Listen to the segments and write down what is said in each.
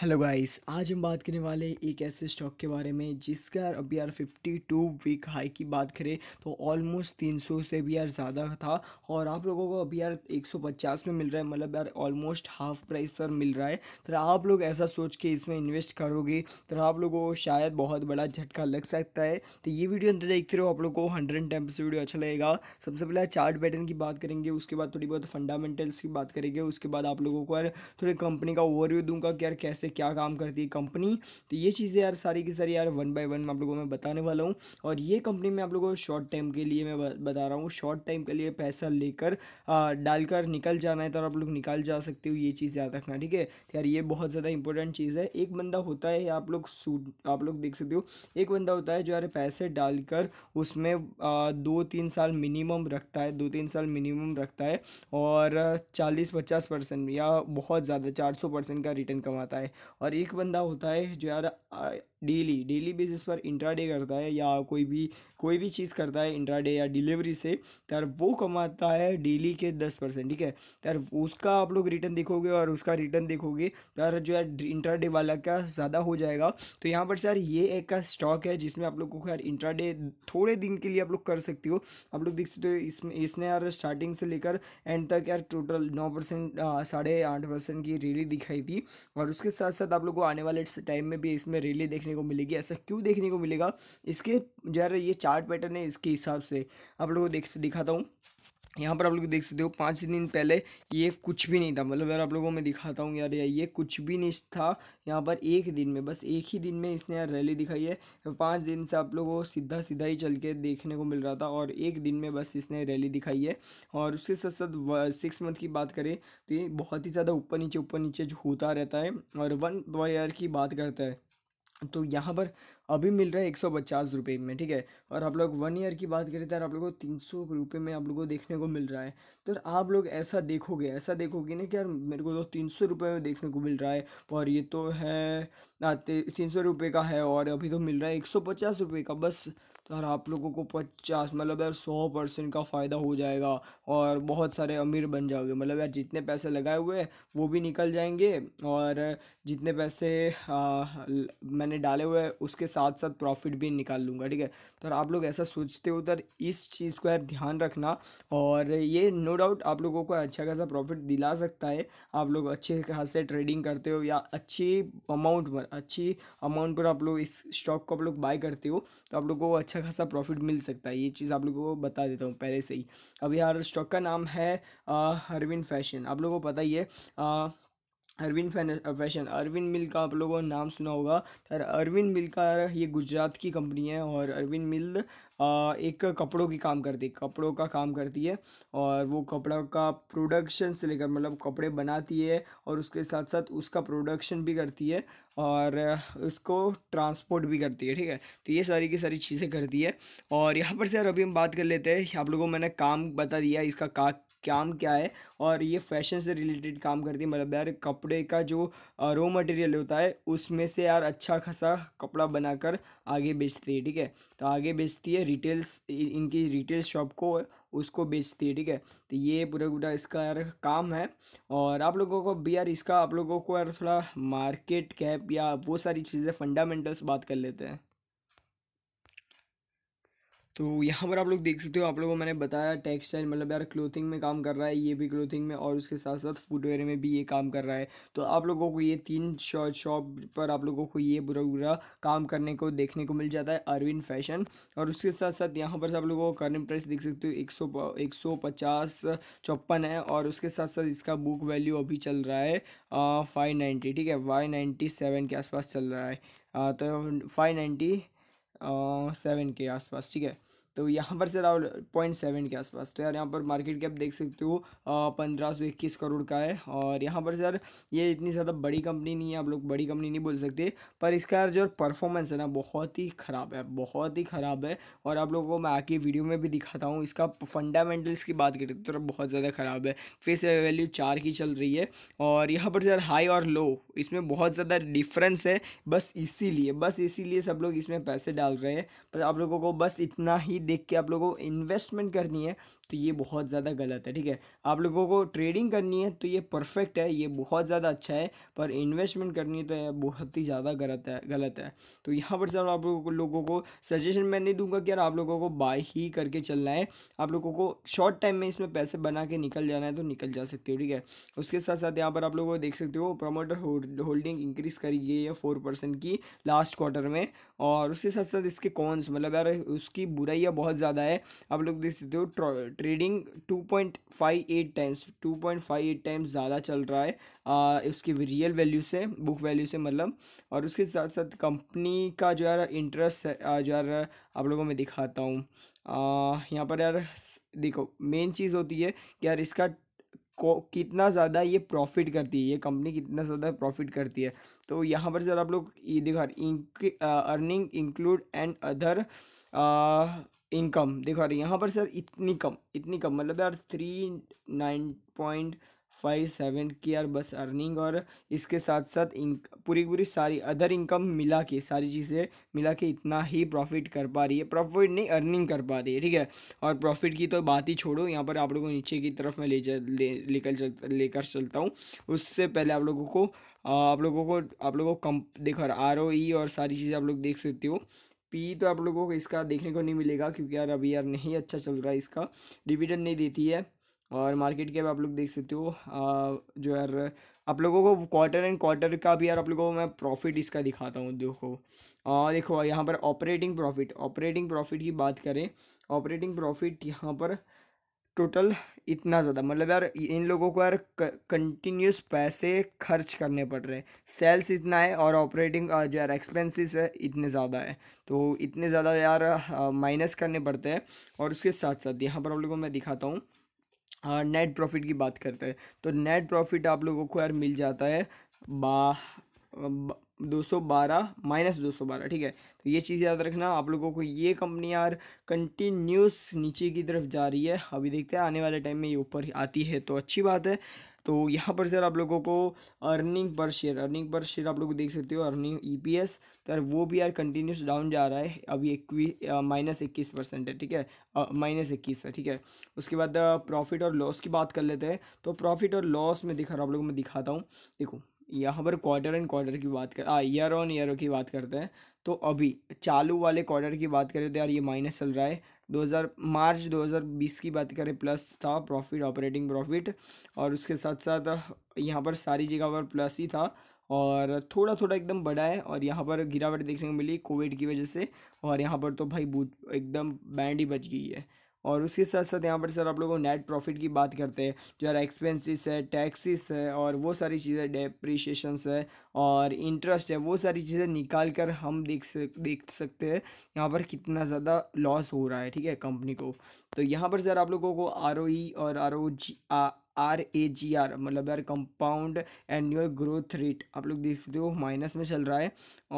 hello guys आज हम बात करने वाले एक ऐसे स्टॉक के बारे में जिसका अभी यार फिफ्टी टू वीक हाई की बात करें तो ऑलमोस्ट तीन सौ से भी यार ज़्यादा था और आप लोगों को अभी यार एक सौ पचास में मिल रहा है मतलब यार ऑलमोस्ट हाफ प्राइस पर मिल रहा है तो आप लोग ऐसा सोच के इसमें इन्वेस्ट करोगे तो आप लोगों को शायद बहुत बड़ा झटका लग सकता है तो ये वीडियो अंदर देखते रहो आप लोग को हंड्रेड एंड टेन वीडियो अच्छा लगेगा सबसे पहले चार्ट पैटर्न की बात करेंगे उसके बाद थोड़ी बहुत फंडामेंटल्स की बात करेंगे उसके बाद आप लोगों को यार थोड़ी कंपनी का ओवरव्यू दूंगा कि यार कैसे से क्या काम करती है कंपनी तो ये चीज़ें यार सारी की सारी यार वन बाय वन मैं आप लोगों में बताने वाला हूँ और ये कंपनी मैं आप लोगों को शॉर्ट टाइम के लिए मैं बता रहा हूँ शॉर्ट टाइम के लिए पैसा लेकर डालकर निकल जाना है तो आप लोग निकाल जा सकते हो ये चीज़ याद रखना ठीक है तो यार ये बहुत ज़्यादा इंपॉर्टेंट चीज़ है एक बंदा होता है आप लोग सूट आप लोग देख सकते हो एक बंदा होता है जो यार पैसे डालकर उसमें दो तीन साल मिनिमम रखता है दो तीन साल मिनिमम रखता है और चालीस पचास परसेंट या बहुत ज़्यादा चार सौ परसेंट का रिटर्न कमाता है और एक बंदा होता है जो यार डेली डेली बेसिस पर इंट्राडे करता है या कोई भी कोई भी चीज़ करता है इंट्राडे या डिलीवरी से तर वो कमाता है डेली के दस परसेंट ठीक है तर उसका आप लोग रिटर्न देखोगे और उसका रिटर्न देखोगे तर जो है इंट्राडे वाला का ज़्यादा हो जाएगा तो यहाँ पर सर ये एक का स्टॉक है जिसमें आप लोग को यार इंट्राडे थोड़े दिन के लिए आप लोग कर सकती हो आप लोग देख सकते हो इसमें इसने यार स्टार्टिंग से लेकर एंड तक यार टोटल नौ परसेंट साढ़े आठ परसेंट की रैली दिखाई थी और उसके साथ साथ आप लोग को आने वाले टाइम में भी इसमें रैली देखने देखने को मिलेगी ऐसा क्यों देखने को मिलेगा इसके यार ये चार्ट पैटर्न है इसके हिसाब से आप लोगों को देख दिखाता हूँ यहाँ पर आप लोग देख सकते हो पाँच दिन पहले ये कुछ भी नहीं था मतलब यार आप लोगों को मैं दिखाता हूँ यार ये कुछ भी नहीं था यहाँ पर एक दिन में बस एक ही दिन में इसने यार रैली दिखाई है पाँच दिन से आप लोगों को सीधा सीधा ही चल के देखने को मिल रहा था और एक दिन में बस इसने रैली दिखाई है और उसके साथ साथ सिक्स मंथ की बात करें तो ये बहुत ही ज़्यादा ऊपर नीचे ऊपर नीचे होता रहता है और वन ईयर की बात करता है तो यहाँ पर अभी मिल रहा है एक सौ पचास रुपये में ठीक है और आप लोग वन ईयर की बात करें तो आप लोग को तीन सौ रुपये में आप लोग को देखने को मिल रहा है तो आप लोग ऐसा देखोगे ऐसा देखोगे ना कि यार मेरे को तो तीन सौ रुपये में देखने को मिल रहा है और ये तो है तीन सौ रुपये का है और अभी तो मिल रहा है एक सौ पचास रुपये का बस तो आप लोगों को पचास मतलब यार सौ परसेंट का फ़ायदा हो जाएगा और बहुत सारे अमीर बन जाओगे मतलब यार जितने पैसे लगाए हुए वो भी निकल जाएंगे और जितने पैसे आ, मैंने डाले हुए उसके साथ साथ प्रॉफिट भी निकाल लूँगा ठीक है तो आप लोग ऐसा सोचते हो तो इस चीज़ को यार ध्यान रखना और ये नो डाउट आप लोगों को अच्छा खासा प्रॉफिट दिला सकता है आप लोग अच्छे खासे ट्रेडिंग करते हो या अच्छी अमाउंट पर अच्छी अमाउंट पर आप लोग इस स्टॉक को आप लोग बाय करते हो तो आप लोगों को अच्छा अच्छा खासा प्रॉफिट मिल सकता है ये चीज़ आप लोगों को बता देता हूँ पहले से ही अब यार स्टॉक का नाम है हरविन फैशन आप लोगों को पता ही है अरविंद फैशन अरविंद मिल का आप लोगों ने नाम सुना होगा सर अरविंद मिल का ये गुजरात की कंपनी है और अरविंद मिल एक कपड़ों की काम करती है कपड़ों का काम करती है और वो कपड़ा का प्रोडक्शन से लेकर मतलब कपड़े बनाती है और उसके साथ साथ उसका प्रोडक्शन भी करती है और उसको ट्रांसपोर्ट भी करती है ठीक है तो ये सारी की सारी चीज़ें करती है और यहाँ पर सर अभी हम बात कर लेते हैं आप लोगों को मैंने काम बता दिया इसका का काम क्या है और ये फैशन से रिलेटेड काम करती है मतलब यार कपड़े का जो रो मटेरियल होता है उसमें से यार अच्छा खासा कपड़ा बनाकर आगे बेचती है ठीक है तो आगे बेचती है रिटेल्स इनकी रिटेल शॉप को उसको बेचती है ठीक है तो ये पूरा पूरा इसका यार काम है और आप लोगों को भी यार इसका आप लोगों को यार थोड़ा मार्केट कैप या वो सारी चीज़ें फंडामेंटल्स बात कर लेते हैं तो यहाँ पर आप लोग देख सकते हो आप लोगों को मैंने बताया टेक्सटाइल मतलब यार क्लोथिंग में काम कर रहा है ये भी क्लोथिंग में और उसके साथ साथ फुटवेयर में भी ये काम कर रहा है तो आप लोगों को ये तीन शॉप पर आप लोगों को ये बुरा बुरा काम करने को देखने को मिल जाता है अरविंद फैशन और उसके साथ साथ यहाँ पर आप लोगों को करंट प्राइस देख सकते हो एक सौ एक सौ पचास है और उसके साथ साथ इसका बुक वैल्यू अभी चल रहा है फाइव नाइन्टी ठीक है फाइव नाइन्टी सेवन के आसपास चल रहा है तो फाइव नाइन्टी सेवन के आसपास ठीक है तो यहाँ पर सर पॉइंट सेवन के आसपास तो यार यहाँ पर मार्केट कैप देख सकते हो पंद्रह सौ इक्कीस करोड़ का है और यहाँ पर सर ये इतनी ज़्यादा बड़ी कंपनी नहीं है आप लोग बड़ी कंपनी नहीं बोल सकते पर इसका जो परफॉर्मेंस है ना बहुत ही ख़राब है बहुत ही ख़राब है और आप लोगों को मैं आके वीडियो में भी दिखाता हूँ इसका फंडामेंटल्स की बात करें तो बहुत ज़्यादा ख़राब है फेस वैल्यू चार की चल रही है और यहाँ पर सर हाई और लो इसमें बहुत ज़्यादा डिफरेंस है बस इसीलिए बस इसीलिए सब लोग इसमें पैसे डाल रहे हैं पर आप लोगों को बस इतना ही देख के आप लोगों को इन्वेस्टमेंट करनी है तो ये बहुत ज़्यादा गलत है ठीक है आप लोगों को ट्रेडिंग करनी है तो ये परफेक्ट है ये बहुत ज़्यादा अच्छा है पर इन्वेस्टमेंट करनी तो यह बहुत ही ज़्यादा गलत है गलत है तो यहाँ पर सर आप लोगों को लोगों को सजेशन मैं नहीं दूंगा कि यार आप लोगों को बाय ही करके चलना है आप लोगों को शॉर्ट टाइम में इसमें पैसे बना के निकल जाना है तो निकल जा सकते हो ठीक है उसके साथ साथ यहाँ पर आप लोगों को देख सकते हो प्रमोटर होल्डिंग इंक्रीज़ करी गई है फोर परसेंट की लास्ट क्वार्टर में और उसके साथ साथ इसके कॉन्स मतलब यार उसकी बुराइयाँ बहुत ज़्यादा है आप लोग देख सकते हो ट्रेडिंग 2.58 टाइम्स 2.58 टाइम्स ज़्यादा चल रहा है आ, उसकी रियल वैल्यू से बुक वैल्यू से मतलब और उसके साथ साथ कंपनी का जो यार इंटरेस्ट जो यार आप लोगों में दिखाता हूँ यहाँ पर यार देखो मेन चीज़ होती है कि यार इसका को कितना ज़्यादा ये प्रॉफिट करती है ये कंपनी कितना ज़्यादा प्रॉफिट करती है तो यहाँ पर ज़रा आप लोग ये इंक earning include and other income देखो अरे यहाँ पर सर इतनी कम इतनी कम मतलब यार three nine point five seven की यार बस अर्निंग और इसके साथ साथ इन पूरी पूरी सारी अदर इनकम मिला के सारी चीज़ें मिला के इतना ही प्रॉफिट कर पा रही है प्रॉफिट नहीं अर्निंग कर पा रही है ठीक है और प्रॉफिट की तो बात ही छोड़ो यहाँ पर आप लोगों को नीचे की तरफ मैं ले जा ले लेकर चल लेकर चलता हूँ उससे पहले आप लोगों को आप लोगों को आप लोगों को कम देखो आर ओ ई और सारी चीज़ें आप लोग देख सकते हो पी तो आप लोगों को इसका देखने को नहीं मिलेगा क्योंकि यार अभी यार नहीं अच्छा चल रहा है इसका डिविडेंड नहीं देती है और मार्केट कैप आप लोग देख सकते हो जो यार आप लोगों को क्वार्टर एंड क्वार्टर का भी यार आप लोगों को मैं प्रॉफिट इसका दिखाता हूँ देखो आ, देखो यहाँ पर ऑपरेटिंग प्रॉफिट ऑपरेटिंग प्रॉफिट की बात करें ऑपरेटिंग प्रॉफिट यहाँ पर टोटल इतना ज़्यादा मतलब यार इन लोगों को यार कंटिन्यूस पैसे खर्च करने पड़ रहे हैं सेल्स इतना है और ऑपरेटिंग जो यार एक्सपेंसिस है इतने ज़्यादा है तो इतने ज़्यादा यार माइनस करने पड़ते हैं और उसके साथ साथ यहाँ पर आप लोगों को मैं दिखाता हूँ नेट प्रॉफिट की बात करते हैं तो नेट प्रॉफिट आप लोगों को यार मिल जाता है बा, बा दो सौ बारह माइनस दो सौ बारह ठीक है तो ये चीज़ याद रखना आप लोगों को ये कंपनी यार कंटिन्यूस नीचे की तरफ जा रही है अभी देखते हैं आने वाले टाइम में ये ऊपर आती है तो अच्छी बात है तो यहाँ पर सर आप लोगों को earning per share earning per share आप लोग देख सकते हो अर्निंग ईपीएस e तो यार वो भी यार कंटिन्यूस डाउन जा रहा है अभी इक्वी माइनस इक्कीस परसेंट है ठीक है माइनस इक्कीस है ठीक है उसके बाद प्रॉफिट और लॉस की बात कर लेते हैं तो प्रॉफिट और लॉस में दिखा रहा आप लोगों को मैं दिखाता हूँ देखो यहाँ पर क्वार्टर एंड क्वार्टर की बात कर आ ईयर ऑन ईयर की बात करते हैं तो अभी चालू वाले क्वार्टर की बात करें तो यार ये माइनस चल रहा है 2000 मार्च 2020 की बात करें प्लस था प्रॉफिट ऑपरेटिंग प्रॉफिट और उसके साथ साथ यहाँ पर सारी जगह पर प्लस ही था और थोड़ा थोड़ा एकदम बढ़ा है और यहाँ पर गिरावट देखने को मिली कोविड की वजह से और यहाँ पर तो भाई बूथ एकदम बैंड ही बच गई है और उसके साथ साथ यहाँ पर सर आप लोगों नेट प्रॉफिट की बात करते हैं जो यार एक्सपेंसिस है टैक्सेस है और वो सारी चीज़ें डेप्रिशिएशंस है और इंटरेस्ट है वो सारी चीज़ें निकाल कर हम देख सक देख सकते हैं यहाँ पर कितना ज़्यादा लॉस हो रहा है ठीक है कंपनी को तो यहाँ पर सर आप लोगों को आर e और R R A G R मतलब यार कंपाउंड एनुअल ग्रोथ रेट आप लोग देख सकते हो माइनस में चल रहा है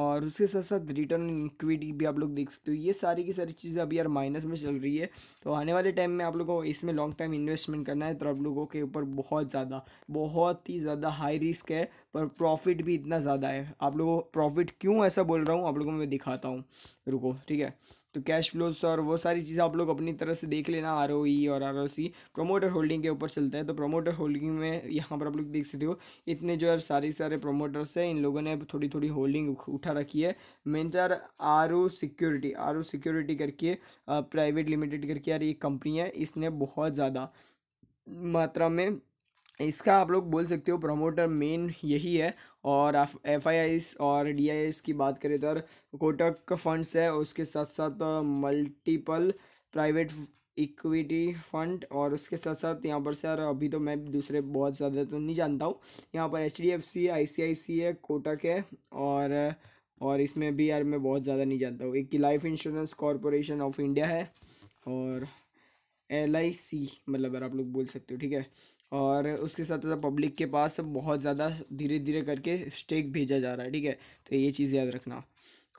और उसके साथ साथ रिटर्न इक्विटी भी आप लोग देख सकते हो ये सारी की सारी चीज़ें अभी यार माइनस में चल रही है तो आने वाले टाइम में आप लोगों को इसमें लॉन्ग टाइम इन्वेस्टमेंट करना है तो आप लोगों के ऊपर बहुत ज़्यादा बहुत ही ज़्यादा हाई रिस्क है पर प्रॉफिट भी इतना ज़्यादा है आप लोगों प्रॉफिट क्यों ऐसा बोल रहा हूँ आप लोगों को मैं दिखाता हूँ रुको ठीक है तो कैश फ्लोस और वो सारी चीज़ें आप लोग अपनी तरह से देख लेना आर e और आर प्रोमोटर होल्डिंग के ऊपर चलता है तो प्रोमोटर होल्डिंग में यहाँ पर आप लोग देख सकते हो इतने जो है सारे सारे प्रोमोटर्स हैं इन लोगों ने थोड़ी थोड़ी होल्डिंग उठा रखी है main R security R security करके प्राइवेट लिमिटेड करके यार ये कंपनी है इसने बहुत ज़्यादा मात्रा में इसका आप लोग बोल सकते हो प्रमोटर मेन यही है और एफ और डी की बात करें तो कोटक फंड्स है उसके साथ साथ मल्टीपल प्राइवेट इक्विटी फंड और उसके साथ साथ यहाँ पर सर अभी तो मैं दूसरे बहुत ज़्यादा तो नहीं जानता हूँ यहाँ पर H D F C I C I C I Kotak है और और इसमें भी यार मैं बहुत ज़्यादा नहीं जानता हूँ एक की life insurance corporation of India है और एल आई सी मतलब यार आप लोग बोल सकते हो ठीक है और उसके साथ साथ पब्लिक के पास बहुत ज़्यादा धीरे धीरे करके स्टेक भेजा जा रहा है ठीक है तो ये चीज़ याद रखना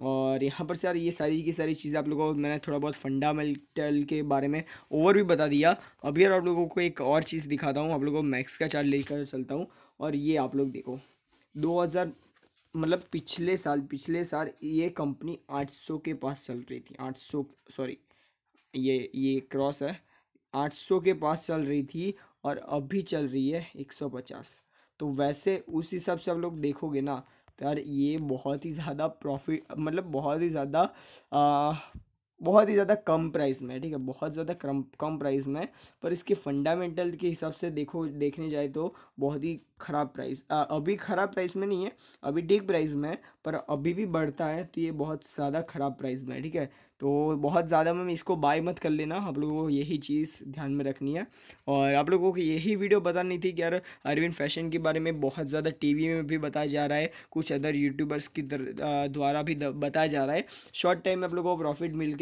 और यहाँ पर सर ये सारी की सारी चीज़ें आप लोगों को मैंने थोड़ा बहुत फंडामेंटल के बारे में ओवर भी बता दिया अभी यार आप लोगों को एक और चीज़ दिखाता हूँ आप लोगों को मैक्स का चार्ट लेकर चलता हूँ और ये आप लोग देखो 2000 मतलब पिछले साल पिछले साल ये कंपनी 800 के पास चल रही थी 800 सॉरी ये ये क्रॉस है आठ के पास चल रही थी और अब भी चल रही है एक सौ पचास तो वैसे उस हिसाब से आप लोग देखोगे ना तो यार ये बहुत ही ज़्यादा प्रॉफिट मतलब बहुत ही ज़्यादा बहुत ही ज़्यादा कम प्राइस में ठीक है बहुत ज़्यादा कम कम प्राइस में पर इसके फंडामेंटल के हिसाब से देखो देखने जाए तो बहुत ही ख़राब प्राइस अभी ख़राब प्राइस में नहीं है अभी ठीक प्राइस में है पर अभी भी बढ़ता है तो ये बहुत ज़्यादा ख़राब प्राइस में है ठीक है तो बहुत ज़्यादा मैम इसको बाय मत कर लेना आप लोगों को यही चीज़ ध्यान में रखनी है और आप लोगों को यही वीडियो बतानी थी कि यार अरविंद फैशन के बारे में बहुत ज़्यादा टीवी में भी बताया जा रहा है कुछ अदर यूट्यूबर्स की द्वारा भी बताया जा रहा है शॉर्ट टाइम में आप लोगों को प्रॉफिट मिल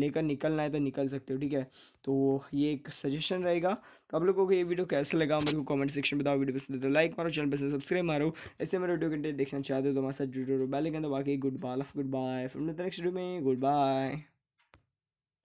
लेकर निकलना है तो निकल सकते हो ठीक है तो ये एक सजेशन रहेगा तो आप लोगों को ये वीडियो कैसे लगा मेरे को कमेंट सेक्शन में बताओ वीडियो पसंद तो लाइक मारो चैनल पसंद सब्सक्राइब तो मारो ऐसे मेरे वीडियो कंटेंट देखना चाहते हो तो हमारे साथ रहो बैलेंगे तो बाकी गुड बाय गुड बाय फिर नेक्स्ट वीडियो में गुड बाय